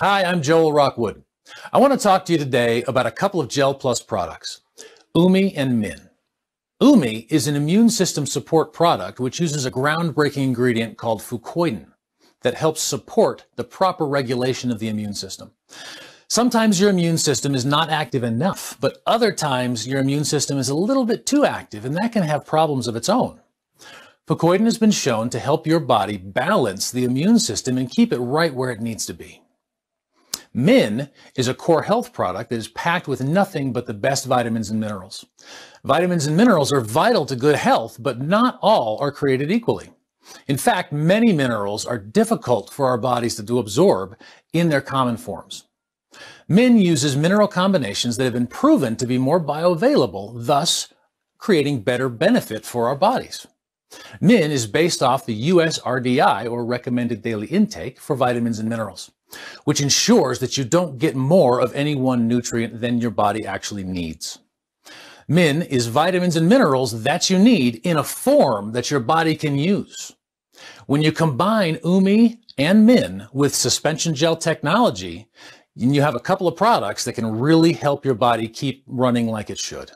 Hi, I'm Joel Rockwood. I want to talk to you today about a couple of Gel Plus products, UMI and Min. UMI is an immune system support product which uses a groundbreaking ingredient called fucoidin that helps support the proper regulation of the immune system. Sometimes your immune system is not active enough, but other times your immune system is a little bit too active and that can have problems of its own. Fucoidin has been shown to help your body balance the immune system and keep it right where it needs to be. Min is a core health product that is packed with nothing but the best vitamins and minerals. Vitamins and minerals are vital to good health, but not all are created equally. In fact, many minerals are difficult for our bodies to absorb in their common forms. Min uses mineral combinations that have been proven to be more bioavailable, thus creating better benefit for our bodies. Min is based off the US RDI or Recommended Daily Intake, for vitamins and minerals which ensures that you don't get more of any one nutrient than your body actually needs. Min is vitamins and minerals that you need in a form that your body can use. When you combine UMI and Min with suspension gel technology, you have a couple of products that can really help your body keep running like it should.